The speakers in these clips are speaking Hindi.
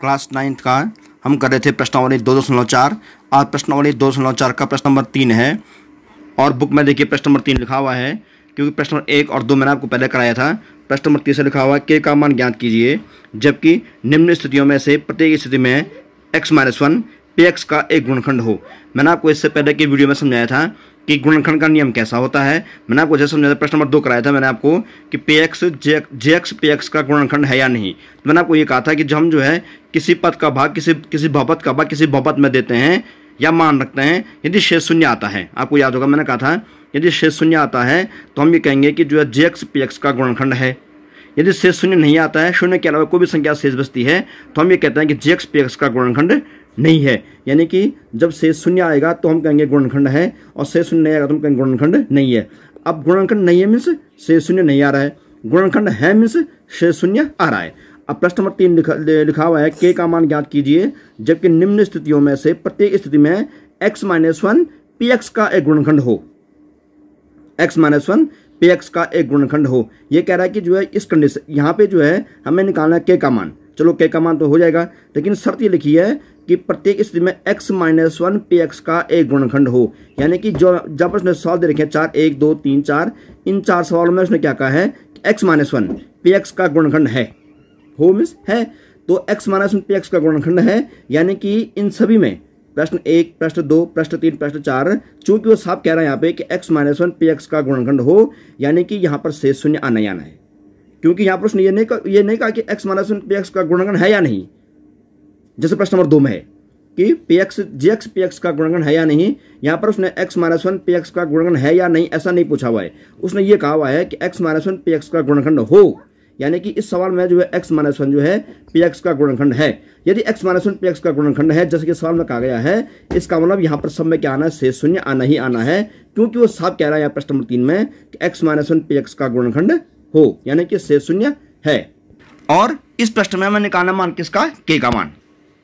क्लास नाइन्थ का हम कर रहे थे प्रश्नावली दो दशमलव चार आज प्रश्नावली दो दशमलव चार का प्रश्न नंबर तीन है और बुक में देखिए प्रश्न नंबर तीन लिखा हुआ है क्योंकि प्रश्न नंबर एक और दो मैंने आपको पहले कराया था प्रश्न नंबर तीन से लिखा हुआ है के का मान ज्ञात कीजिए जबकि निम्न स्थितियों में से प्रत्येक स्थिति में x minus one p x का एक गुणखंड हो मैंने आपको इससे पहले की वीडियो में समझाया था कि गुणनखंड का नियम कैसा होता है मैंने आपको जैसे समझाया प्रश्न नंबर दो कराया था मैंने आपको कि पे एक्स जे एक्स पे एक्स का गुणनखंड है या नहीं तो मैंने आपको ये कहा था कि जो हम जो है किसी पद का भाग किसी किसी भवपत का भाग किसी भवपत में देते हैं या मान रखते हैं यदि शेष शून्य आता है आपको याद होगा मैंने कहा था यदि शेष शून्य आता है तो हम ये कहेंगे कि जो है जे एक्स पे एक्स का गुणनखंड है यदि शेष शून्य नहीं आता है शून्य के अलावा कोई भी संख्या शेष बचती है तो हम ये कहते हैं कि जे एक्स पे एक्स का गुणनखंड नहीं है यानी कि जब से शून्य आएगा तो हम कहेंगे गुणनखंड है और से शून्य नहीं आएगा तो हम कहेंगे गुणनखंड नहीं है अब गुणनखंड नहीं है मीन्स से शून्य नहीं आ रहा है गुणनखंड है मीन्स से शून्य आ रहा है अब प्रश्न नंबर तीन लिखा, हुआ है के का मान ज्ञात कीजिए जबकि निम्न स्थितियों में से प्रत्येक स्थिति में x minus one p x का एक गुणखंड हो x minus one p x का एक गुणखंड हो यह कह रहा है कि जो है इस कंडीशन यहाँ पे जो है हमें निकालना है के का मान चलो के का मान तो हो जाएगा लेकिन शर्त ये लिखी है कि प्रत्येक स्थिति में x minus one p x का एक गुणखंड हो यानी कि जो जब उसने सवाल दे रखे हैं चार एक दो तीन चार इन चार सवालों में उसने क्या कहा है x minus one p x का गुणखंड है हो मिस है तो x minus one p x का गुणखंड है यानी कि इन सभी में प्रश्न एक प्रश्न दो प्रश्न तीन प्रश्न चार चूंकि वो साफ कह रहा है यहाँ पे कि x minus one p x का गुणखंड हो यानी कि यहाँ पर से शून्य आना ही आना है क्योंकि यहाँ पर उसने ये नहीं कहा ये नहीं कहा कि x minus one p x का गुणखंड है या नहीं जैसे प्रश्न नंबर दो में है कि p x g x p x का गुणगण है या नहीं यहाँ पर उसने x minus one p x का गुणगण है या नहीं ऐसा नहीं पूछा हुआ है उसने ये कहा हुआ है कि x minus one p x का गुणखंड हो यानी कि इस सवाल में जो है एक्स माइनस वन जो है पी एक्स का गुणखंड है यदि x minus one p x का गुणखंड है जैसे कि सवाल में कहा गया है इसका मतलब यहाँ पर सब में क्या आना है से शून्य आना ही आना है क्योंकि वो साफ कह रहा है यहाँ प्रश्न नंबर तीन में कि x minus one p x का गुणखंड हो यानी कि शेष शून्य है और इस प्रश्न में मैंने निकालना मान किसका के का मान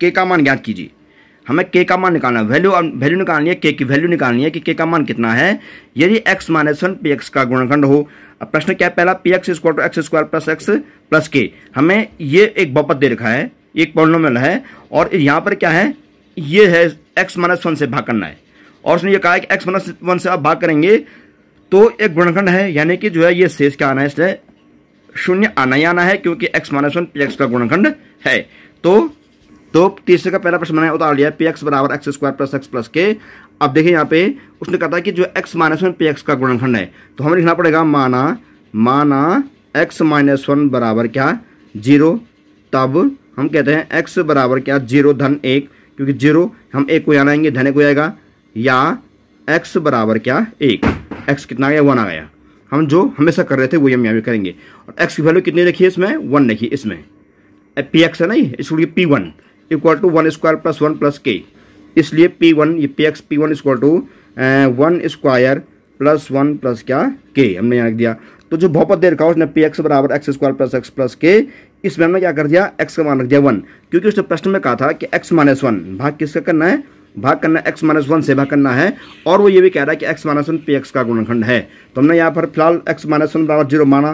के का मान ज्ञात कीजिए हमें के का मान निकालना है वैल्यू वैल्यू निकालनी है के की वैल्यू निकालनी है कि के का मान कितना है यदि x minus one p x का गुणखंड हो अब प्रश्न क्या है पहला p x square two x square plus x plus k हमें ये एक बपत दे रखा है एक पॉलिनोमियल है और यहाँ पर क्या है ये है एक्स माइनस वन से भाग करना है और उसने ये कहा कि एक्स माइनस वन से आप भाग करेंगे तो एक गुणखंड है यानी कि जो है ये शेष क्या आना है इसलिए शून्य आना ही आना है क्योंकि x minus one p x का गुणखंड है तो तो तीसरे का पहला प्रश्न मैंने उतार लिया पी एक्स बराबर x square plus x plus k अब देखिए यहाँ पे उसने कहा था कि जो x minus one p x का गुणनखंड है तो हमें लिखना पड़ेगा माना माना एक्स माइनस वन बराबर क्या जीरो तब हम कहते हैं एक्स बराबर क्या जीरो धन एक क्योंकि जीरो हम एक को यहाँ आएंगे धन एक हो जाएगा या एक्स बराबर क्या एक एक्स कितना गया वन आ गया हम जो हमेशा कर रहे थे वही हम यहाँ भी करेंगे और एक्स की वैल्यू कितनी देखिए इसमें वन देखिए इसमें पी एक्स है ना ये इसको p one equal to one square plus one plus k इसलिए पी वन ये p x p one equal to one square plus one plus क्या के हमने यहाँ लिख दिया तो जो बहुत दे रखा उसने पी एक्स बराबर x square plus x plus k इसमें हमने क्या कर दिया एक्स का मान रख दिया वन क्योंकि उसने प्रश्न में कहा था कि एक्स माइनस वन भाग किसका करना है भाग करना एक्स माइनस वन से भाग करना है और वो ये भी कह रहा है कि x minus one p x का गुणनखंड है तो हमने यहाँ पर फिलहाल एक्स माइनस वन बराबर जीरो माना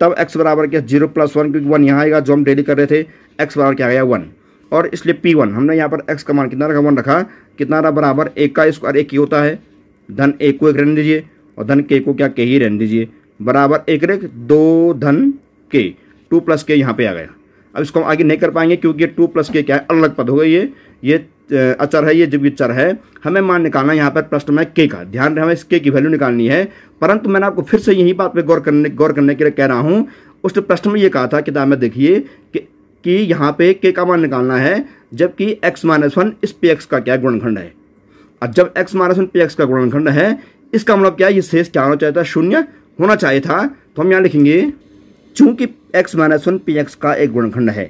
तब एक्स बराबर क्या जीरो प्लस वन क्योंकि वन यहाँ आएगा जो हम डेली कर रहे थे एक्स बराबर क्या आ गया वन और इसलिए पी वन हमने यहाँ पर एक्स का मान कितना रखा वन रखा कितना रहा बराबर एक का स्क्वायर एक ही होता है धन एक को एक रहने दीजिए और धन के को क्या के ही रहने दीजिए बराबर एक रेख दो धन के टू प्लस के यहाँ पे आ गया अब इसको हम आगे नहीं कर पाएंगे क्योंकि ये टू प्लस के क्या है अलग पद हो गई ये ये अचर है ये जब भी चर है हमें मान निकालना यहाँ पर प्रश्न में के का ध्यान रहे हमें इस के की वैल्यू निकालनी है परंतु मैंने आपको फिर से यही बात पे गौर करने गौर करने के लिए कह रहा हूँ उस प्रश्न में ये कहा था किताब में देखिए कि कि यहाँ पे के का मान निकालना है जबकि x माइनस वन इस पी का क्या गुणनखंड है और जब x माइनस वन पी का गुणनखंड है इसका मतलब क्या ये शेष क्या होना चाहिए था शून्य होना चाहिए था तो हम यहाँ लिखेंगे चूंकि x माइनस वन पी का एक गुणखंड है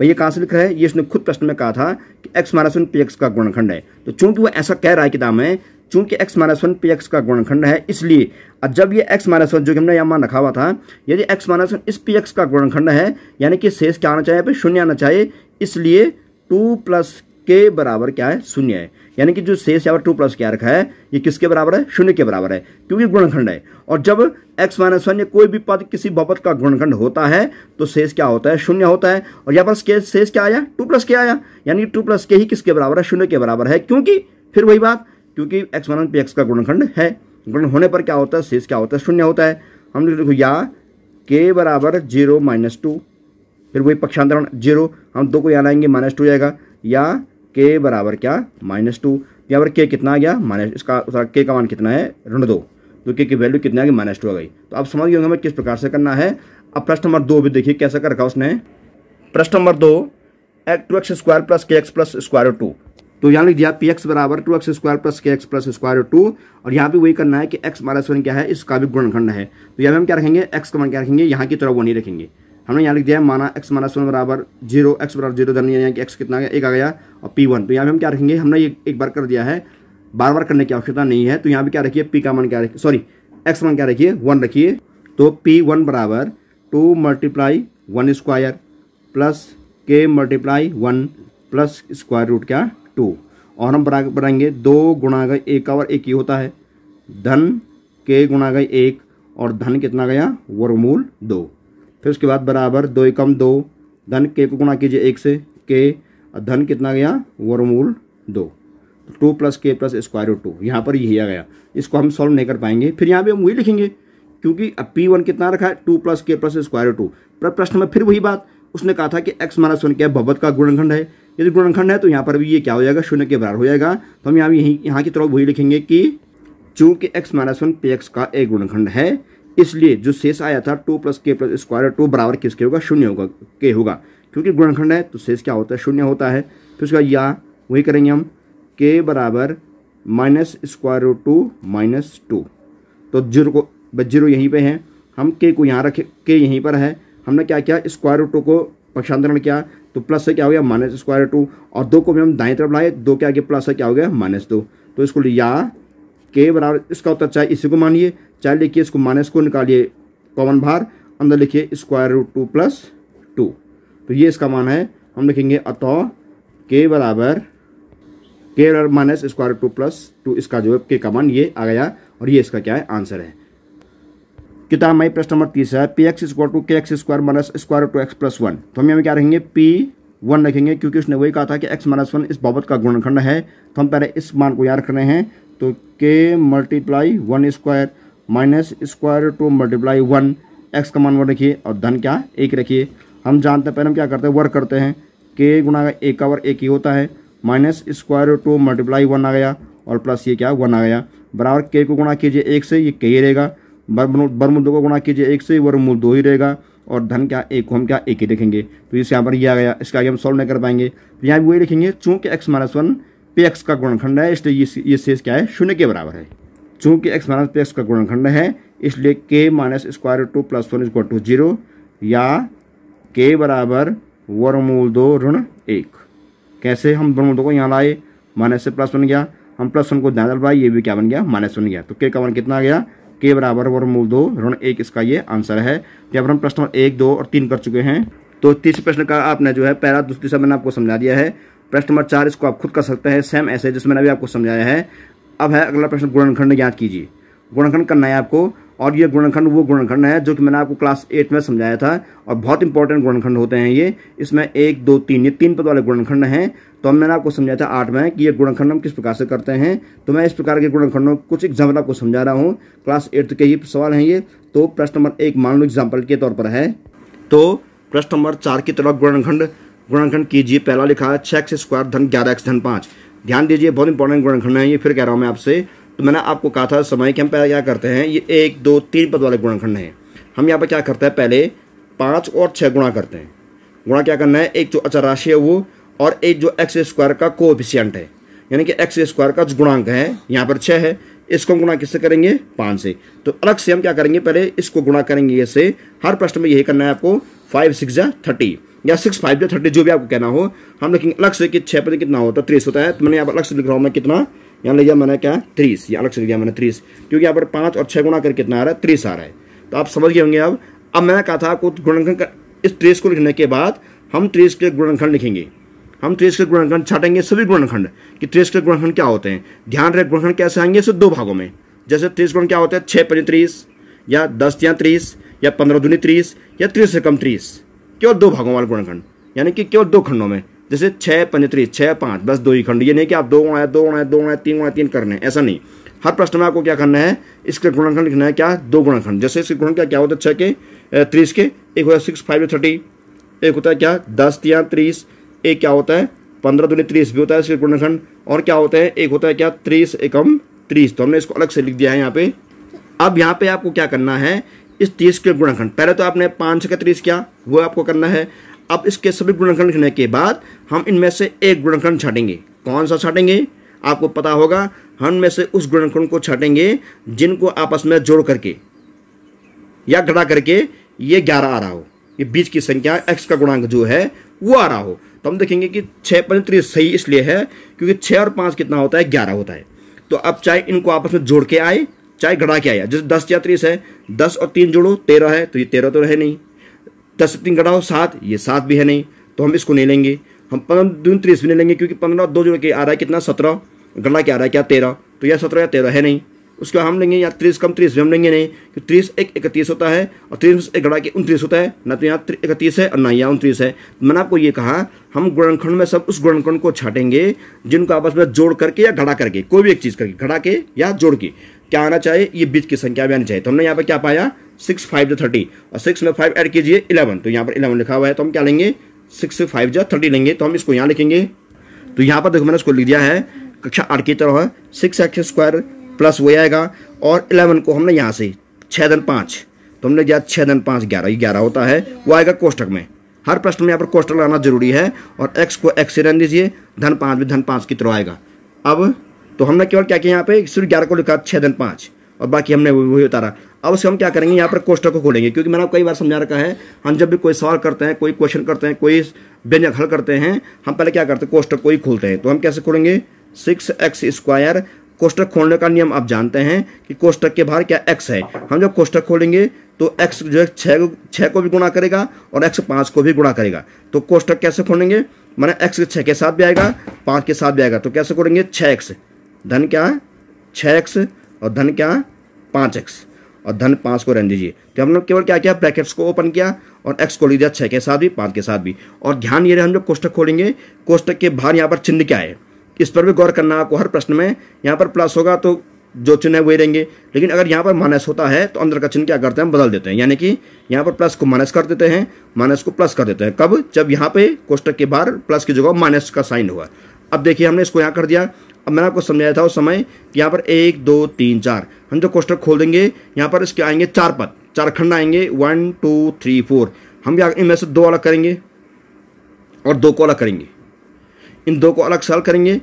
भैया कहाँ से लिखा है ये उसने खुद प्रश्न में कहा था कि x माइनस वन पी का गुणखंड है तो चूंकि वो ऐसा कह रहा है किताब में चूंकि x minus one p x का गुणनखंड है इसलिए अब जब ये x माइनस वन जो कि हमने यहाँ मान रखा हुआ था यदि x माइनस वन इस पी एक्स का गुणनखंड है यानी कि शेष क्या आना चाहिए शून्य आना चाहिए इसलिए टू प्लस के बराबर क्या है शून्य है यानी कि जो शेष यहाँ पर टू प्लस क्या रखा है ये किसके बराबर है शून्य के बराबर है क्योंकि गुणखंड है और जब x माइनस वन या कोई भी पद किसी बहुपद का गुणखंड होता है तो शेष क्या होता है शून्य होता है और यहाँ पर शेष क्या आया टू प्लस के आया यानी टू प्लस के ही किसके बराबर है शून्य के बराबर है क्योंकि फिर वही बात क्योंकि एक्स वन पे एक्स का गुणखंड है गुण होने पर क्या होता है शेष क्या होता है शून्य होता है हम लोग देखो या के बराबर जीरो माइनस टू फिर वही पक्षांतरण जीरो हम दो को यहाँ लाएंगे माइनस टू जाएगा या के बराबर क्या माइनस टू यहाँ पर के कितना आ गया माइनस इसका के का मान कितना है ऋण दो तो के की वैल्यू कितनी आ गई माइनस टू आ गई तो आप समझ गए होंगे हमें किस प्रकार से करना है अब प्रश्न नंबर दो भी देखिए कैसा कर रखा उसने प्रश्न नंबर दो x two x square plus k x plus square two तो यहाँ लिख दिया पी एक्स बराबर two x square plus k x plus square two और यहाँ पे वही करना है कि एक्स माइनस वन क्या है इसका भी गुणखंड है तो यहाँ पे हम क्या रखेंगे एक्स का मान क्या रखेंगे यहाँ की तरफ वो नहीं रखेंगे हमने यहाँ लिख दिया है माना एक्स माइनस वन बराबर जीरो एक्स बराबर जीरो धन कि एक्स कितना गया एक आ गया और पी वन तो यहाँ पे हम क्या रखेंगे हमने ये एक बार कर दिया है बार बार करने की आवश्यकता नहीं है तो यहाँ पे क्या रखिए पी का मान क्या रखिए सॉरी एक्स मान क्या रखिए वन रखिए तो पी वन बराबर two multiply one square plus k multiply one plus square root क्या टू और हम बना बनाएंगे दो गुणा गए एक का एक ही होता है धन के गुणा गए एक और धन कितना गया वर्गमूल दो फिर उसके बाद बराबर दो एकम दो धन के को गुणा कीजिए एक से के धन कितना गया वर्गमूल दो तो two plus k plus square root two यहाँ पर यही आ गया इसको हम सॉल्व नहीं कर पाएंगे फिर यहाँ पे हम वही लिखेंगे क्योंकि अब पी वन कितना रखा है two plus k plus square root two पर प्रश्न में फिर वही बात उसने कहा था कि एक्स माइनस वन क्या भगवत का गुणनखंड है यदि गुणनखंड है तो यहाँ पर भी ये क्या हो जाएगा शून्य के बराबर हो जाएगा तो हम यहाँ यहीं यहाँ की तरफ वही लिखेंगे कि चूँकि x minus one p x का एक गुणनखंड है इसलिए जो शेष आया था two plus k plus square two बराबर किसके होगा शून्य होगा के होगा क्योंकि गुणनखंड है तो शेष क्या होता है शून्य होता है फिर उसका या वही करेंगे हम के बराबर minus square two minus two तो जीरो को जीरो यहीं पे है हम के को यहाँ रखे के यहीं पर है हमने क्या किया स्क्वायर टू को पक्षांतरण क्या तो प्लस से क्या हो गया माइनस स्क्वायर टू और दो को भी हम दाएं तरफ लाए दो के आगे प्लस से क्या हो गया माइनस दो तो इसको या के बराबर इसका उत्तर चाहे इसी को मानिए चाहे लिखिए इसको माइनस को निकालिए कॉमन भार अंदर लिखिए square root two plus two तो ये इसका मान है हम लिखेंगे अतः के बराबर के बराबर minus square two plus two इसका जो है के का मान ये आ गया और ये इसका क्या है आंसर है किताब में प्रश्न नंबर तीस है p x square two k x square minus square two x plus one तो हम यहाँ क्या रहेंगे पी वन रखेंगे क्योंकि उसने वही कहा था कि एक्स माइनस वन इस बाबत का गुणखंड है तो हम पहले इस मान को याद रख रहे हैं तो k multiply one square minus square two multiply one x का मान वन रखिए और धन क्या एक रखिए हम जानते हैं पहले हम क्या करते हैं वर्क करते हैं के गुना एक का वर्ग एक ही होता है minus square two multiply one आ गया और प्लस ये क्या वन आ गया बराबर के को गुणा कीजिए एक से ये के ही रहेगा वर्गमूल दो को गुणा कीजिए एक से वर्गमूल दो ही रहेगा और धन क्या एक को हम क्या एक ही देखेंगे तो इसे यहाँ पर ये आ गया इसका आगे हम सॉल्व नहीं कर पाएंगे तो यहाँ वही लिखेंगे चूंकि x minus one p x का गुणखंड है इसलिए ये शेष क्या है शून्य के बराबर है चूंकि एक्स माइनस पे एक्स का गुणखंड है इसलिए k minus square two plus one equal to zero या के बराबर वर्मूल दो ऋण एक कैसे हम वर्मूल दो को यहाँ लाए माइनस से प्लस वन गया हम प्लस वन को ध्यान पाए ये भी क्या बन गया माइनस बन गया तो के का वन कितना आ गया के बराबर वर्मूल दो ऋण एक इसका ये आंसर है जब हम प्रश्न एक दो और तीन कर चुके हैं तो तीसरे प्रश्न का आपने जो है पहला दूसरी सब मैंने आपको समझा दिया है प्रश्न नंबर चार इसको आप खुद कर सकते हैं सेम ऐसे जिसमें मैंने अभी आपको समझाया है अब है अगला प्रश्न गुणनखंड याद कीजिए गुणनखंड करना है आपको और ये गुणनखंड वो गुणनखंड है जो कि मैंने आपको क्लास एट में समझाया था और बहुत इंपॉर्टेंट गुणनखंड होते हैं ये इसमें एक दो तीन ये तीन पद वाले गुणनखंड हैं तो हम मैंने आपको समझाया था आठ में कि ये गुणनखंड हम किस प्रकार से करते हैं तो मैं इस प्रकार के गुणनखंडों कुछ एग्जाम्पल आपको समझा रहा हूँ क्लास एट्थ के ही सवाल हैं ये तो प्रश्न नंबर एक मान लो एग्जाम्पल के तौर पर है तो प्रश्न नंबर चार की तरफ गुणनखंड गुणनखंड कीजिए पहला लिखा है छः एक्स स्क्वायर धन ग्यारह एक्स धन पाँच ध्यान दीजिए बहुत इंपॉर्टेंट गुणनखंड है ये फिर कह रहा हूँ मैं आपसे तो मैंने आपको कहा था समय कि हम पहले क्या करते हैं ये एक दो तीन पद वाले गुणाखंड हैं हम यहाँ पर क्या करते हैं पहले पाँच और छः गुणा करते हैं गुणा क्या करना है एक जो अचर राशि है वो और एक जो एक्स स्क्वायर का कोफिशियंट है यानी कि एक्स स्क्वायर का जो गुणांक है यहाँ पर छः है इसको हम गुणा किससे करेंगे पाँच से तो अलग से हम क्या करेंगे पहले इसको गुणा करेंगे इससे हर प्रश्न में यही करना है आपको फाइव सिक्स या थर्टी या सिक्स फाइव या थर्टी जो भी आपको कहना हो हम लिखेंगे अलग से कि छः पद कितना होता है त्रीस होता है तो मैंने यहाँ पर अलग से लिख रहा हूँ मैं कितना यहाँ ले लिया मैंने क्या तीस ये अलग से लिया मैंने तीस क्योंकि यहाँ पर पाँच और छः गुणा कर कितना आ रहा है तीस आ रहा है तो आप समझ गए होंगे अब अब मैंने कहा था कुछ गुणनखंड इस तीस को लिखने के बाद हम तीस के गुणनखंड लिखेंगे हम तीस के गुणनखंड छाटेंगे सभी गुणनखंड कि तीस के गुणखंड क्या होते हैं ध्यान रहे गुणखंड कैसे आएंगे सिर्फ दो भागों में जैसे तीस गुण क्या होते हैं छः पंच या दस या तीस या पंद्रह दूनी तीस या तीस से कम तीस केवल दो भागों वाले गुणखंड यानी कि केवल दो खंडों में जैसे छः त्री छः पाँच बस दो ही खंड ये नहीं कि आप दो गुणा दो गुणा दो गुणा तीन गुणा तीन करने ऐसा नहीं हर प्रश्न में आपको क्या करना है इसके गुणाखंड लिखना है क्या दो गुणाखंड जैसे इसके गुणन क्या क्या होता है छः के तीस के एक होता है सिक्स फाइव थर्टी एक होता है क्या दस तिया तीस एक क्या होता है पंद्रह दो तीस भी होता है इसके गुणनखंड और क्या होता है एक होता है क्या तीस एकम तीस तो हमने इसको अलग से लिख दिया है यहाँ पे अब यहाँ पे आपको क्या करना है इस तीस के गुणाखंड पहले तो आपने पाँच का तीस किया वो आपको करना है अब इसके सभी गुणनखंड लिखने के बाद हम इनमें से एक गुणनखंड छाटेंगे कौन सा छाटेंगे आपको पता होगा हम में से उस गुणनखंड को छाटेंगे जिनको आपस में जोड़ करके या घटा करके ये ग्यारह आ रहा हो ये बीच की संख्या एक्स का गुणांक जो है वो आ रहा हो तो हम देखेंगे कि छः पैंतीस सही इसलिए है क्योंकि छः और पाँच कितना होता है ग्यारह होता है तो अब चाहे इनको आपस में जोड़ के आए चाहे घटा के आया जैसे दस या तीस है दस और तीन जोड़ो तेरह है तो ये तेरह तो रहे नहीं दस तीन घटाओ सात ये सात भी है नहीं तो हम इसको नहीं लेंगे हम पंद्रह दून भी नहीं लेंगे क्योंकि पंद्रह दो जोड़ के आ रहा है कितना सत्रह घटा के आ रहा है क्या तेरह तो यह सत्रह या तेरह है नहीं उसके हम लेंगे या तीस कम तीस भी हम लेंगे नहीं कि तीस एक इकतीस होता है और तीस एक गड़ा के उनतीस होता है ना तो यहाँ इकतीस है और ना यहाँ उनतीस है तो मैंने आपको ये कहा हम गुणनखंड में सब उस गुणनखंड को छाटेंगे जिनको आपस में जोड़ करके या घड़ा करके कोई भी एक चीज़ करके घड़ा के या जोड़ के क्या आना चाहिए ये बीच की संख्या भी आनी चाहिए तो हमने यहाँ पर क्या पाया सिक्स फाइव जो थर्टी और सिक्स में फाइव ऐड कीजिए इलेवन तो यहाँ पर इलेवन लिखा हुआ है तो हम क्या लेंगे सिक्स फाइव जो थर्टी लेंगे तो हम इसको यहाँ लिखेंगे तो यहाँ पर देखो मैंने इसको लिख दिया है कक्षा आठ की तरह सिक्स एक्स स्क्वायर प्लस वही आएगा और इलेवन को हमने यहाँ से छः दिन पाँच तो हमने दिया छः दिन पाँच ग्यारह ग्यारह होता है वो आएगा कोष्टक में हर प्रश्न में यहाँ पर कोष्टक लगाना जरूरी है और एक्स को एक्स से रहने दीजिए धन पाँच भी धन पाँच की तरह आएगा अब तो हमने केवल क्या किया यहाँ पे सिर्फ ग्यारह को लिखा छः दिन पाँच और बाकी हमने वही उतारा अब उसे हम क्या करेंगे यहाँ पर कोष्टक को खोलेंगे क्योंकि मैंने आपको कई बार समझा रखा है हम जब भी कोई सवाल करते हैं कोई क्वेश्चन करते हैं कोई व्यंजक हल करते हैं हम पहले क्या करते हैं कोष्टक को ही खोलते हैं तो हम कैसे खोलेंगे सिक्स एक्स स्क्वायर कोष्टक खोलने का नियम आप जानते हैं कि कोष्टक के बाहर क्या एक्स है हम जब कोष्टक खोलेंगे तो एक्स जो है छः छः को भी गुणा करेगा और एक्स पाँच को भी गुणा करेगा तो कोष्टक कैसे खोलेंगे मैंने एक्स छः के साथ भी आएगा पाँच के साथ भी आएगा तो कैसे खोलेंगे छः एक्स धन क्या है छः एक्स और धन क्या है पाँच एक्स और धन पाँच को रहने दीजिए तो हमने केवल क्या किया ब्रैकेट्स को ओपन किया और एक्स को लिख दिया छः के साथ भी पाँच के साथ भी और ध्यान ये रहे हम जो कोष्टक खोलेंगे कोष्टक के बाहर यहाँ पर चिन्ह क्या है इस पर भी गौर करना आपको हर प्रश्न में यहाँ पर प्लस होगा तो जो चिन्ह है वही रहेंगे लेकिन अगर यहाँ पर माइनस होता है तो अंदर का चिन्ह क्या करते हैं बदल देते हैं यानी कि यहाँ पर प्लस को माइनस कर देते हैं माइनस को प्लस कर देते हैं कब जब यहाँ पे कोष्टक के बाहर प्लस की जगह माइनस का साइन हुआ अब देखिए हमने इसको यहाँ कर दिया अब मैंने आपको समझाया था उस समय यहाँ पर एक दो तीन चार हम जो कोष्टक खोल देंगे यहाँ पर इसके आएंगे चार पद चार खंड आएंगे वन टू थ्री फोर हम क्या इनमें से दो अलग करेंगे और दो को अलग करेंगे इन दो को अलग से हल करेंगे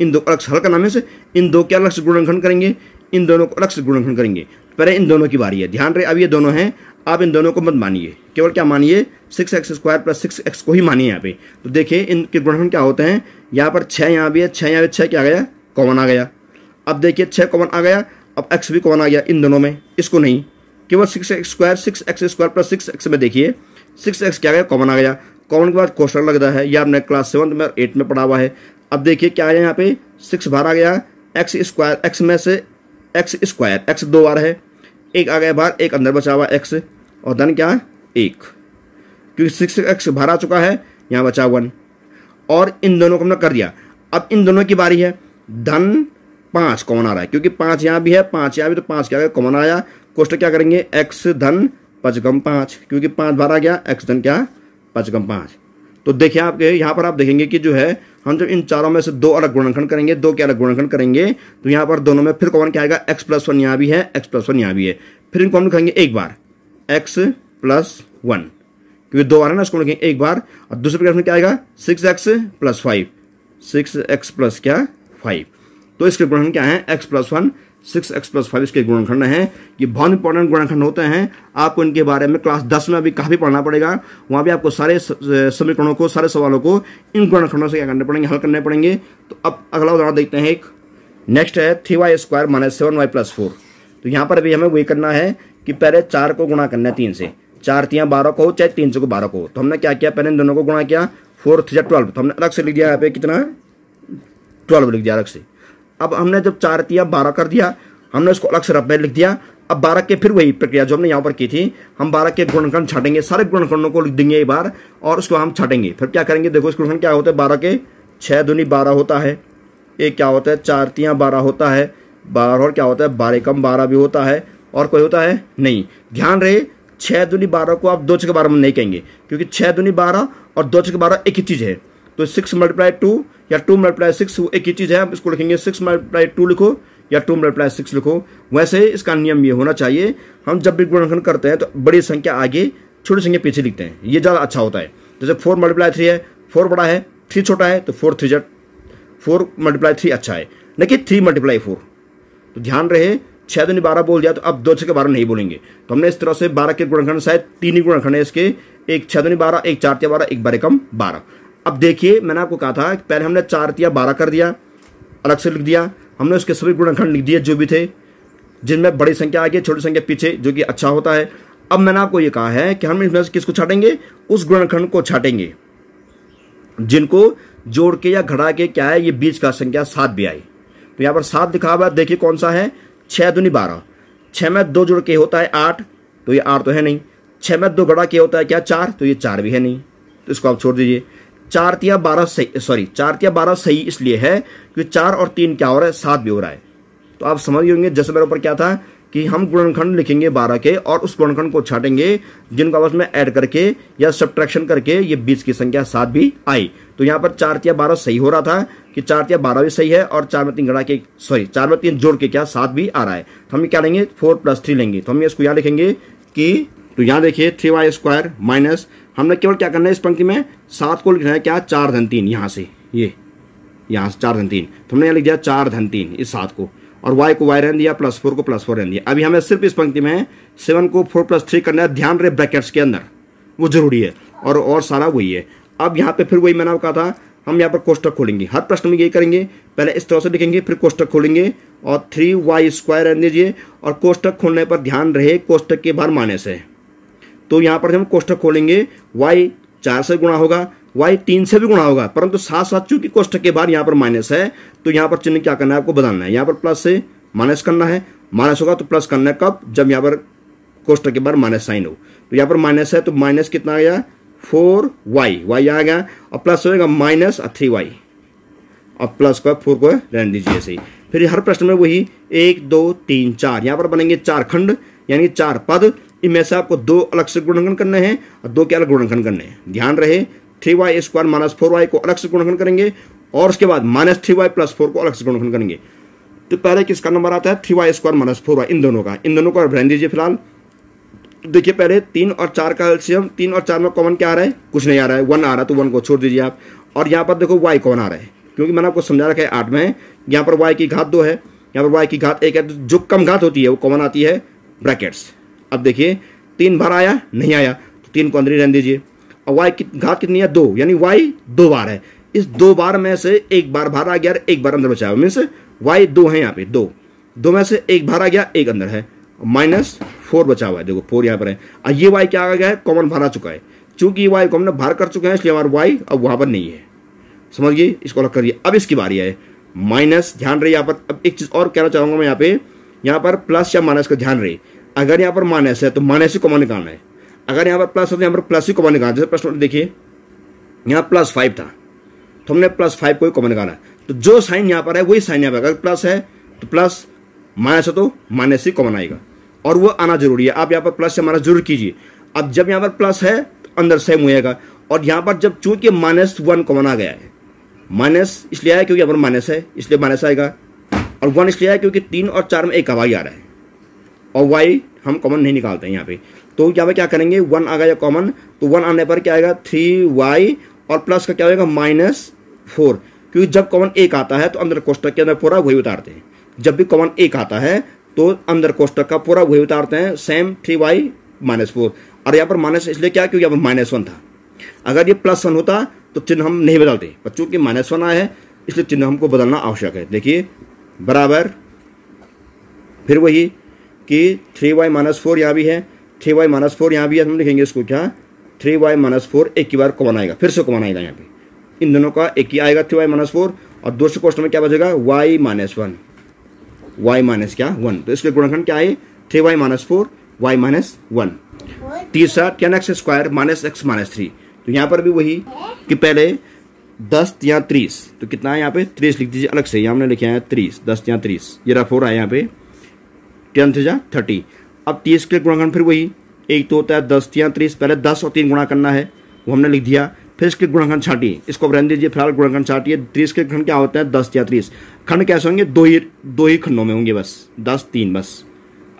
इन दो अलग से हल करना में से इन दो के अलग से गुणनखंड करेंगे इन दोनों को अलग से गुणनखंड करेंगे पहले इन दोनों की बारी है ध्यान रहे अब ये दोनों हैं आप इन दोनों को मत मानिए केवल क्या मानिए six x square plus six x को ही मानिए यहाँ पे तो देखिए इनके गुणनखंड क्या होते हैं यहाँ पर छः यहाँ भी है छः यहाँ भी छः क्या गया कॉमन आ गया अब देखिए छः कॉमन आ गया अब एक्स भी कॉमन आ गया इन दोनों में इसको नहीं केवल six x square six x square plus six x में देखिए सिक्स एक्स क्या गया कॉमन आ गया कॉमन के बाद क्वेश्चन लगता है या आपने क्लास सेवन्थ में एट में पढ़ा हुआ है अब देखिए क्या आया यहाँ पे सिक्स बाहर आ गया एक्स स्क्वायर एक्स में से एक्स स्क्वायर एक्स दो बार है एक आ गया बाहर एक अंदर बचा हुआ एक्स और धन क्या है एक क्योंकि सिक्स एक्स बाहर आ चुका है यहाँ बचा वन और इन दोनों को हमने कर दिया अब इन दोनों की बारी है धन पाँच कॉमन आ रहा है क्योंकि पाँच यहाँ भी है पाँच यहाँ भी तो पाँच क्या कौन कॉमन आया कोष्ट क्या करेंगे एक्स धन पचगम पाँच क्योंकि पाँच आ गया एक्स धन क्या पचगम पाँच तो देखिए आपके यहाँ पर आप देखेंगे कि जो है हम जब इन चारों में से दो अलग गुणनखंड करेंगे दो के अलग गुणनखंड करेंगे तो यहाँ पर दोनों में फिर कॉमन क्या आएगा एक्स प्लस वन यहाँ भी है एक्स प्लस वन यहाँ भी है फिर इनको हम लिखेंगे एक बार एक्स प्लस वन क्योंकि दो बार है ना इसको लिखेंगे एक बार और दूसरे प्रकार में क्या आएगा six x plus five six x plus क्या फाइव तो इसके गुणनखंड क्या है x plus one six x plus five इसके गुणखंड हैं ये बहुत इंपॉर्टेंट गुणखंड होते हैं आपको इनके बारे में क्लास दस में अभी काफ़ी पढ़ना पड़ेगा वहाँ भी आपको सारे समीकरणों को सारे सवालों को इन गुणखंडों से क्या करने पड़ेंगे हल करने पड़ेंगे तो अब अगला उदाहरण देखते हैं एक नेक्स्ट है three y square minus seven y plus four तो यहाँ पर भी हमें वही करना है कि पहले चार को गुणा करना है तीन से चार तियाँ बारह को हो चाहे तीन सौ को बारह को तो हमने क्या किया पहले इन दोनों को गुणा किया फोर थ्री ट्वेल्व तो हमने अलग से लिख दिया यहाँ पे कितना ट्वेल्व लिख दिया अलग से अब हमने जब चार दिया बारह कर दिया हमने उसको अलग से रफ में लिख दिया अब बारह के फिर वही प्रक्रिया जो हमने यहाँ पर की थी हम बारह के गुणखंड छाटेंगे सारे गुणखंडों को लिख देंगे एक बार और उसको हम छाटेंगे फिर क्या करेंगे देखो इस गुणखंड क्या होता है बारह के छः दूनी बारह होता है एक क्या होता है चारतियाँ बारह होता है बारह और क्या होता है बारह कम बारह भी होता है और कोई होता है नहीं ध्यान रहे छः दूनी बारह को आप दो छः बारह में नहीं कहेंगे क्योंकि छः दुनी बारह और दो छः बारह एक ही चीज़ है तो सिक्स मल्टीप्लाई टू या टू मल्टीप्लाई सिक्स एक ही चीज़ है आप इसको लिखेंगे सिक्स मल्टीप्लाई टू लिखो या टू मल्टीप्लाई सिक्स लिखो वैसे ही इसका नियम ये होना चाहिए हम जब भी गुणनखंड करते हैं तो बड़ी संख्या आगे छोटी संख्या पीछे लिखते हैं ये ज़्यादा अच्छा होता है जैसे फोर मल्टीप्लाई थ्री है फोर बड़ा है थ्री छोटा है तो फोर थ्री जट फोर मल्टीप्लाई थ्री अच्छा है न कि थ्री मल्टीप्लाई फोर तो ध्यान रहे छः दिन बारह बोल दिया तो अब दो छः के बारह नहीं बोलेंगे तो हमने इस तरह से बारह के गुणखंड शायद तीन ही गुणखंड है इसके एक छः दिन बारह एक चार बारह एक बारह कम बारह अब देखिए मैंने आपको कहा था पहले हमने चार या बारह कर दिया अलग से लिख दिया हमने उसके सभी गुणखंड लिख दिए जो भी थे जिनमें बड़ी संख्या आगे छोटी संख्या पीछे जो कि अच्छा होता है अब मैंने आपको ये कहा है कि हम इसमें से किसको छाटेंगे उस गुणखंड को छाटेंगे जिनको जोड़ के या घड़ा के क्या है ये बीच का संख्या सात भी आई तो यहाँ पर सात दिखा हुआ देखिए कौन सा है छः दूनी बारह छः में दो जोड़ के होता है आठ तो ये आठ तो है नहीं छः में दो घड़ा के होता है क्या चार तो ये चार भी है नहीं तो इसको आप छोड़ दीजिए चार तिया बारह सही सॉरी चार तिया बारह सही इसलिए है क्योंकि चार और तीन क्या हो रहा है सात भी हो रहा है तो आप समझ गए होंगे जैसे मेरे ऊपर क्या था कि हम गुणनखंड लिखेंगे बारह के और उस गुणनखंड को छाटेंगे जिनको आपस में ऐड करके या सब्ट्रैक्शन करके ये बीस की संख्या सात भी आई तो यहाँ पर चार या बारह सही हो रहा था कि चार या बारह भी सही है और चार में तीन घड़ा के सॉरी चार में तीन जोड़ के क्या सात भी आ रहा है तो हम क्या लेंगे फोर प्लस थ्री लेंगे तो हम इसको यहाँ लिखेंगे कि तो यहाँ देखिए थ्री वाई स्क्वायर माइनस हमने केवल क्या करना है इस पंक्ति में सात को लिखना है क्या चार धन तीन यहाँ से ये यहाँ से चार धन तीन तो हमने यहाँ लिख दिया चार धन तीन इस सात को और वाई को वाई रहने दिया प्लस फोर को प्लस फोर रहने दिया अभी हमें सिर्फ इस पंक्ति में सेवन को फोर प्लस थ्री करना है ध्यान रहे ब्रैकेट्स के अंदर वो जरूरी है और और सारा वही है अब यहाँ पे फिर वही मैंने कहा था हम यहाँ पर कोष्टक खोलेंगे हर प्रश्न में यही करेंगे पहले इस तरह से लिखेंगे फिर कोष्टक खोलेंगे और थ्री वाई स्क्वायर रहने दीजिए और कोष्टक खोलने पर ध्यान रहे कोष्टक के बाहर माने से तो यहाँ पर हम कोष्ठक खोलेंगे वाई चार से गुणा होगा वाई तीन से भी गुणा होगा परंतु साथ साथ चूंकि कोष्ठक के बाहर यहाँ पर माइनस है तो यहाँ पर चिन्ह क्या करना है आपको बदलना है यहाँ पर प्लस से माइनस करना है माइनस होगा तो प्लस करना है कब जब यहाँ पर कोष्ट के बाहर माइनस साइन हो तो यहाँ पर माइनस है तो माइनस कितना आ गया फोर वाई वाई आ गया और प्लस होगा माइनस और थ्री वाई और प्लस को फोर को रहने दीजिए ऐसे फिर हर प्रश्न में वही एक दो तीन चार यहाँ पर बनेंगे चार खंड यानी चार पद इनमें से आपको दो अलग से गुणनखंड करने हैं और दो के अलग गुणनखंड करने हैं ध्यान रहे three y square minus four y को अलग से गुणनखंड करेंगे और उसके बाद minus three y plus four को अलग से गुणनखंड करेंगे तो पहले किसका नंबर आता है three y square minus four y इन दोनों का इन दोनों को रहने दीजिए फिलहाल देखिए पहले तीन और चार का एल्सियम तीन और चार में कॉमन क्या आ रहा है कुछ नहीं आ रहा है वन आ रहा है तो वन को छोड़ दीजिए आप और यहाँ पर देखो वाई कौन आ रहा है क्योंकि मैंने आपको समझा रखा है आठ में यहाँ पर वाई की घात दो है यहाँ पर वाई की घात एक है जो कम घात होती है वो कॉमन आती है ब्रैकेट्स अब देखिए तीन बार आया नहीं आया तो तीन को अंदर ही रहने दीजिए और वाई कित, घात कितनी है दो यानी वाई दो बार है इस दो बार में से एक बार बाहर आ गया एक बार अंदर बचा हुआ मीन्स वाई दो है यहाँ पे दो दो में से एक बाहर आ गया एक अंदर है माइनस फोर बचा हुआ है देखो फोर यहाँ पर है और ये वाई क्या आ गया है कॉमन बाहर आ चुका है चूंकि वाई को हमने बाहर कर चुके हैं इसलिए हमारा वाई अब वहां पर नहीं है समझ इसको अलग करिए अब इसकी बारी है माइनस ध्यान रहे यहाँ पर अब एक चीज़ और कहना चाहूंगा मैं यहाँ पे यहाँ पर प्लस या माइनस का ध्यान रहे अगर यहाँ पर माइनस है तो माइनस ही कॉमन निकालना है अगर यहाँ पर प्लस है तो यहाँ पर प्लस ही कॉमन निकालना जैसे प्रश्न देखिए यहाँ प्लस फाइव था तो हमने प्लस फाइव को ही कॉमन निकाला तो जो साइन यहाँ पर है वही साइन यहाँ पर अगर प्लस है तो प्लस माइनस है तो माइनस ही कॉमन आएगा और वो आना जरूरी है आप यहाँ पर प्लस से माइनस जरूर कीजिए अब जब यहाँ पर प्लस है तो अंदर सेम होएगा और यहाँ पर जब चूंकि माइनस वन कॉमन आ गया है माइनस इसलिए आया क्योंकि यहाँ पर माइनस है इसलिए माइनस आएगा और वन इसलिए आया क्योंकि तीन और चार में एक हवाई आ रहा है और वाई हम कॉमन नहीं निकालते हैं यहाँ पे तो यहाँ पे क्या करेंगे वन आ गया कॉमन तो वन आने पर क्या आएगा थ्री वाई और प्लस का क्या होगा माइनस फोर क्योंकि जब कॉमन एक आता है तो अंदर कोष्टक के अंदर पूरा वही उतारते हैं जब भी कॉमन एक आता है तो अंदर कोष्टक का पूरा वही उतारते हैं same three y minus four और यहाँ पर माइनस इसलिए क्या क्योंकि यहाँ पर माइनस वन था अगर ये प्लस वन होता तो चिन्ह हम नहीं बदलते पर चूँकि माइनस वन आया है इसलिए चिन्ह हमको बदलना आवश्यक है देखिए बराबर फिर वही कि थ्री वाई माइनस फोर यहाँ भी है थ्री वाई माइनस फोर यहाँ भी है हम लिखेंगे इसको क्या थ्री वाई माइनस फोर एक ही बार कॉमन आएगा फिर से कॉमन आएगा यहाँ पे इन दोनों का एक ही आएगा थ्री वाई माइनस फोर और दूसरे क्वेश्चन में क्या बचेगा y minus one y minus क्या वन तो इसके गुणनखंड क्या है three y minus four y minus one तीसरा ten x square minus x minus three तो यहाँ पर भी वही कि पहले दस या तीस तो कितना है यहाँ पे तीस लिख दीजिए अलग से यहाँ हमने लिखा है तीस दस या तीस ये रफ हो रहा है यहाँ पे टेन थ्री थर्टी अब टी के गुणाकरण फिर वही एक तो होता है दस तिया तीस पहले दस और तीन गुणा करना है वो हमने लिख दिया फिर इसके गुणाखंड छाटिए इसको रहने दीजिए फिलहाल गुणाखंड छाटिए तीस के खंड क्या होता है दस या तीस खंड कैसे होंगे दो ही दो ही खंडों में होंगे बस दस तीन बस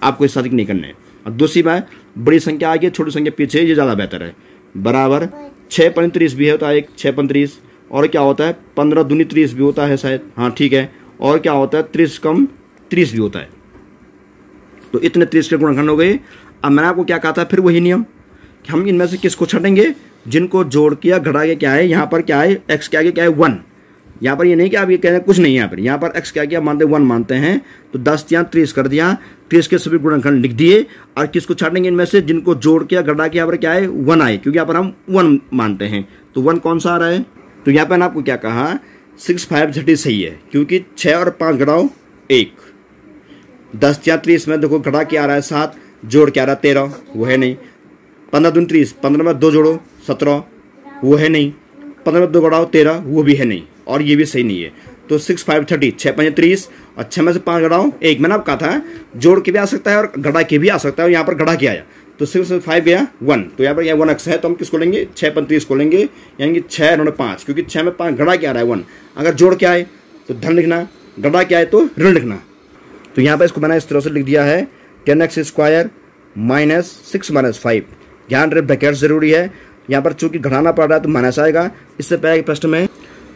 आपको इस अधिक नहीं करना है और दूसरी बात बड़ी संख्या आगे छोटी संख्या पीछे ये ज़्यादा बेहतर है बराबर छः पैंतीस भी होता है तो एक छः पैंतीस और क्या होता है पंद्रह दूनी तीस भी होता है शायद हाँ ठीक है और क्या होता है त्रीस कम तीस भी होता है तो इतने तीस के गुणखंड हो गए अब मैंने आपको क्या कहा था फिर वही नियम कि हम इनमें से किसको छटेंगे जिनको जोड़ किया घटा के क्या है यहाँ पर क्या है एक्स के आगे क्या है वन यहाँ पर ये नहीं कि आप ये कह रहे हैं कुछ नहीं यहाँ पर यहाँ पर एक्स क्या किया मानते वन मानते हैं तो दस या तीस कर दिया तीस के सभी गुणनखंड लिख दिए और किसको छाटेंगे इनमें से जिनको जोड़ के घटा के यहाँ पर क्या है वन आए क्योंकि यहाँ पर हम वन मानते हैं तो वन कौन सा आ रहा है तो यहाँ पर आपको क्या कहा सिक्स फाइव थर्टी सही है क्योंकि छः और पाँच घटाओ एक दस या तीस में देखो घटा के आ रहा है सात जोड़ के आ रहा है तेरह वो है नहीं पंद्रह दून तीस पंद्रह में दो जोड़ो सत्रह वो है नहीं पंद्रह में दो घटाओ तेरह वो भी है नहीं और ये भी सही नहीं है तो सिक्स फाइव थर्टी छः पंच तीस और छः में से पाँच घटाओ एक मैंने आप कहा था जोड़ के भी आ सकता है और घटा के भी आ सकता है और यहाँ पर घटा के आया तो सिक्स फाइव गया वन तो यहाँ पर यह वन अक्स है तो हम किसको लेंगे छः पैंतीस को लेंगे यानी कि छः उन्होंने पाँच क्योंकि छः में पाँच घटा के आ रहा है वन अगर जोड़ के आए तो धन लिखना घटा के आए तो ऋण लिखना तो यहाँ पर इसको मैंने इस तरह से लिख दिया है ten x square minus six minus five ध्यान रहे ब्रैकेट जरूरी है यहाँ पर चूंकि घटाना पड़ रहा है तो माइनस आएगा इससे पहले प्रश्न में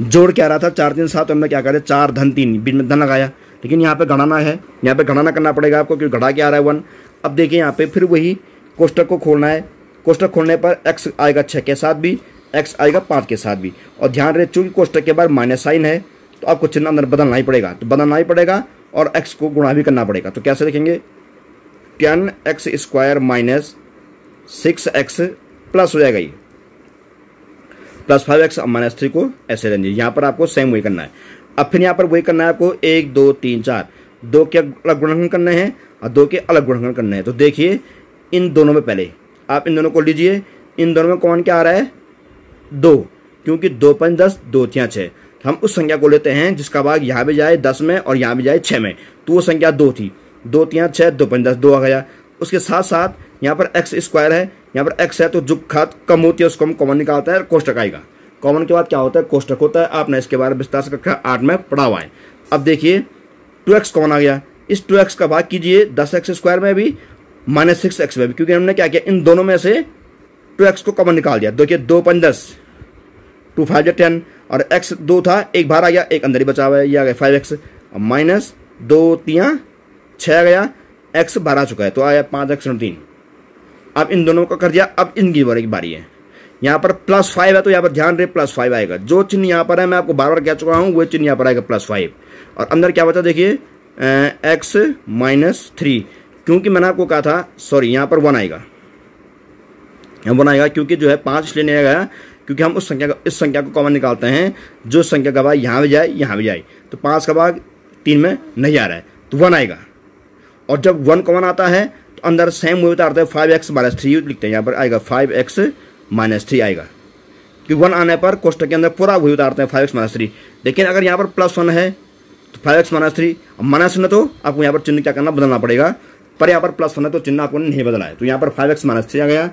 जोड़ क्या रहा था चार तीन सात तो हमने क्या करें चार धन तीन बीच में धन लगाया लेकिन यहाँ पे घटाना है यहाँ पे घटाना करना पड़ेगा आपको क्योंकि घटा क्या आ रहा है वन अब देखिए यहाँ पे फिर वही कोष्टक को खोलना है कोष्टक खोलने पर एक्स आएगा छः के साथ भी एक्स आएगा पाँच के साथ भी और ध्यान रहे चूंकि कोष्टक के बाद माइनस साइन है तो आपको चिन्ह अंदर बदलना ही पड़ेगा तो बदलना ही पड़ेगा और एक्स को गुणा भी करना पड़ेगा तो कैसे देखेंगे ten x square minus six x plus हो जाएगा ये plus five x minus three को ऐसे लेंगे यहाँ पर आपको सेम वही करना है अब फिर यहाँ पर वही करना है आपको एक दो तीन चार दो के अलग गुणनखंड करने हैं और दो के अलग गुणनखंड करने हैं तो देखिए इन दोनों में पहले आप इन दोनों को लीजिए इन दोनों में कौन क्या आ रहा है दो क्योंकि दो पंच दस दो छः हम उस संख्या को लेते हैं जिसका भाग यहाँ भी जाए दस में और यहाँ भी जाए छः में तो वो संख्या दो थी दो तियाँ छः दो पाँच दस दो आ गया उसके साथ साथ यहाँ पर एक्स स्क्वायर है यहाँ पर एक्स है तो जो खाद कम होती है उसको हम कॉमन निकालते हैं कोष्टक आएगा कॉमन के बाद क्या होता है कोष्टक होता है आपने इसके बारे में विस्तार से कक्षा आठ में पढ़ा हुआ है अब देखिए टू एक्स कॉमन आ गया इस टू एक्स का भाग कीजिए दस एक्स स्क्वायर में भी माइनस सिक्स एक्स में भी क्योंकि हमने क्या किया इन दोनों में से टू एक्स को कॉमन निकाल दिया देखिए दो पंच दस टू फाइव या टेन और एक्स दो था एक बाहर आ गया एक अंदर ही बचा हुआ है ये आ गया फाइव एक्स माइनस दो तिया छः गया एक्स बाहर आ चुका है तो आया पाँच एक्स तीन अब इन दोनों का कर दिया अब इनकी बारी की बारी है यहाँ पर प्लस फाइव है तो यहाँ पर ध्यान रहे प्लस फाइव आएगा जो चिन्ह यहाँ पर है मैं आपको बार बार कह चुका हूँ वो चिन्ह यहाँ पर आएगा प्लस फाइव और अंदर क्या बचा देखिए एक्स माइनस थ्री क्योंकि मैंने आपको कहा था सॉरी यहाँ पर वन आएगा वन आएगा क्योंकि जो है पाँच लेने आएगा क्योंकि हम उस संख्या का इस संख्या को कॉमन निकालते हैं जो संख्या का भाग यहाँ भी जाए यहाँ भी जाए तो पाँच का भाग तीन में नहीं आ रहा है तो वन आएगा और जब वन कॉमन आता है तो अंदर सेम मूवी उतारते हैं फाइव एक्स माइनस थ्री लिखते हैं यहाँ पर आएगा फाइव एक्स माइनस थ्री आएगा क्योंकि वन आने पर कोष्ट के अंदर पूरा वही उतारते हैं फाइव एक्स माइनस थ्री लेकिन अगर यहाँ पर प्लस वन है तो five x minus three minus one है तो आपको यहाँ पर चिन्ह क्या करना बदलना पड़ेगा पर यहाँ पर प्लस वन है तो चिन्ह आपको नहीं बदला है तो यहाँ पर फाइव एक्स माइनस थ्री आ गया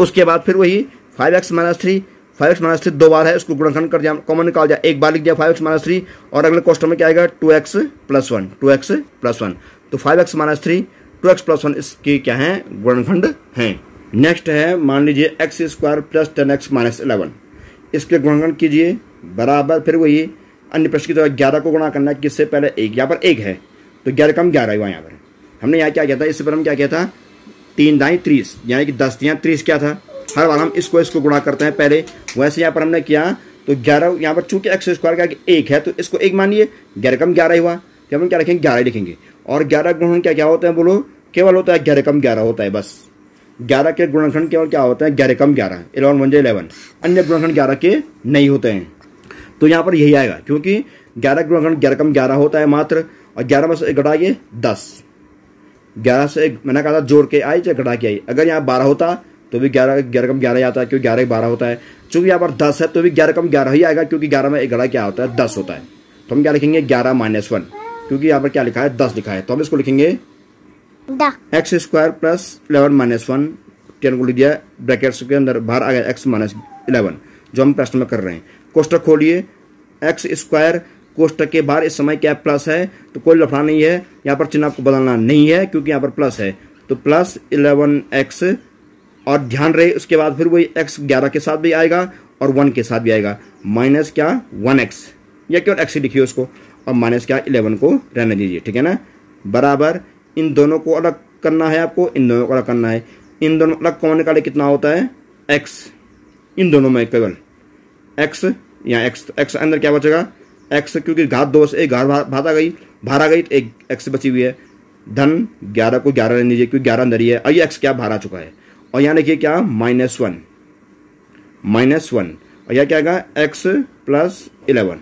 उसके बाद फिर वही five x minus three five x minus three दो बार है उसको गुणखंड कर दिया कॉमन निकाल दिया एक बार लिख दिया फाइव एक्स माइनस थ्री और अगले क्वेश्चन में क्या आएगा two x plus one two x plus one तो five x minus three two x plus one इसके क्या है गुणखंड हैं नेक्स्ट है मान लीजिए x square plus ten x minus eleven इसके गुणखंड कीजिए बराबर फिर वही अन्य प्रश्न की तरह ग्यारह को गुणा करना है किससे पहले एक यहाँ पर एक है तो ग्यारह कम ग्यारह हुआ यहाँ पर हमने यहाँ क्या किया था इससे पर हम क्या किया था तीन दाएँ तीस यानी कि दस दियाँ तीस क्या था हर बार हम इसको इसको गुणा करते हैं पहले वैसे यहाँ पर हमने किया तो ग्यारह यहाँ पर चूंकि एक्स स्क्वायर का एक है तो इसको एक मानिए ग्यारह कम ग्यारह ही हुआ तो हम क्या रखेंगे ग्यारह लिखेंगे और ग्यारह गुणन क्या क्या होते हैं बोलो केवल होता है ग्यारह कम ग्यारह होता है बस ग्यारह के गुणनखंड केवल क्या होते हैं ग्यारह कम ग्यारह इलेवन वन जे इलेवन अन्य गुणखंड ग्यारह के नहीं होते हैं तो यहाँ पर यही आएगा क्योंकि ग्यारह गुणखंड ग्यारह कम ग्यारह होता है मात्र और ग्यारह में से घटाइए दस ग्यारह से मैंने कहा था जोड़ के आई चाहे घटा के आई अगर यहाँ बारह होता तो भी ग्यारह ग्यारह कम ग्यारह ही आता है क्योंकि ग्यारह बारह होता है चूंकि यहाँ पर दस है तो भी ग्यारह कम ग्यारह ही आएगा क्योंकि ग्यारह में ग्यारह क्या होता है दस होता है तो हम क्या लिखेंगे ग्यारह माइनस वन क्योंकि यहाँ पर क्या लिखा है दस लिखा है तो हम इसको लिखेंगे x square plus eleven minus one ten को लिख दिया ब्रैकेट्स के अंदर बाहर आ गया एक्स माइनस इलेवन जो हम प्रश्न में कर रहे हैं कोष्टक खोलिए एक्स स्क्वायर कोष्टक के बाहर इस समय क्या प्लस है तो कोई लफड़ा नहीं है यहाँ पर चिन्ह आपको बदलना नहीं है क्योंकि यहाँ पर प्लस है तो प्लस इलेवन एक्स और ध्यान रहे उसके बाद फिर वही एक्स ग्यारह के साथ भी आएगा और वन के साथ भी आएगा माइनस क्या वन एक्स या केवल एक्स ही लिखिए उसको और माइनस क्या इलेवन को रहने दीजिए ठीक है ना बराबर इन दोनों को अलग करना है आपको इन दोनों को अलग करना है इन दोनों अलग कौन निकाले कितना होता है एक्स इन दोनों में केवल एक्स या एक्स एक्स अंदर क्या बचेगा एक्स क्योंकि घात दो से एक घात भात आ गई भार आ गई तो एक एक्स बची हुई है धन ग्यारह को ग्यारह रहने दीजिए क्योंकि ग्यारह अंदर ही है और ये एक्स क्या भार आ चुका है और यहां देखिए क्या माइनस वन माइनस वन और यह क्या आएगा एक्स प्लस इलेवन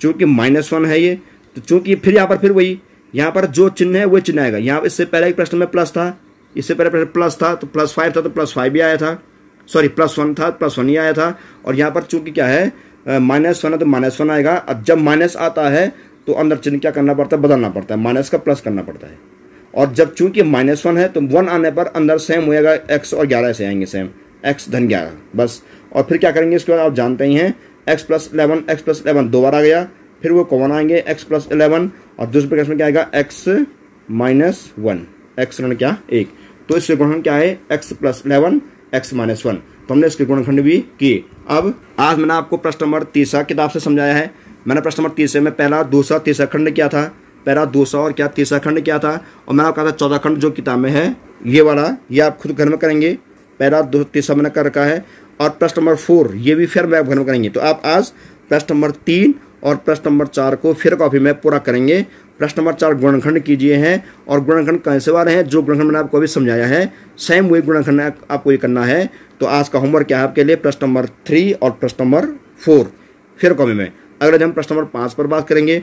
चूंकि माइनस वन है ये तो चूंकि फिर यहां पर फिर वही यहां पर जो चिन्ह है वही चिन्ह आएगा यहां इससे पहले एक प्रश्न में प्लस था इससे पहले प्रश्न प्लस था तो प्लस फाइव था तो प्लस फाइव भी आया था सॉरी प्लस वन था प्लस वन ही आया था और यहां पर चूंकि क्या है माइनस वन है तो माइनस वन आएगा अब जब माइनस आता है तो अंदर चिन्ह क्या करना पड़ता है बदलना पड़ता है माइनस का प्लस करना पड़ता है और जब चूंकि माइनस वन है तो वन आने पर अंदर सेम होएगा एक्स और ग्यारह से आएंगे सेम एक्स धन ग्यारह बस और फिर क्या करेंगे इसके बाद आप जानते ही हैं x plus eleven x plus eleven दो बार आ गया फिर वो कॉमन आएंगे एक्स प्लस इलेवन और दूसरे प्रकार में क्या आएगा एक्स माइनस वन एक्स ऋण क्या एक तो इसके गुणखंड क्या है x plus eleven x minus one तो हमने इसके गुणखंड भी किए अब आज मैंने आपको प्रश्न नंबर तीसरा किताब से समझाया है मैंने प्रश्न नंबर तीसरे में पहला दूसरा तीसरा खंड किया था पैरा सौ और क्या तीसरा खंड क्या था और मैंने कहा था चौथा खंड जो किताब में है ये वाला ये आप खुद घर में करेंगे पैरा दो तीसरा मैंने कर रखा है और प्रश्न नंबर फोर ये भी फिर मैं आप घर में करेंगे तो आप आज प्रश्न नंबर तीन और प्रश्न नंबर चार को फिर कॉपी में पूरा करेंगे प्रश्न नंबर चार गुणखंड कीजिए हैं और गुणखंड कैसे वाले हैं जो गुणखंड मैंने आपको अभी समझाया है सेम वही गुणखंड आपको ये करना है तो आज का होमवर्क क्या है आपके लिए प्रश्न नंबर थ्री और प्रश्न नंबर फोर फिर कॉपी में जब हम प्रश्न नंबर पाँच पर बात करेंगे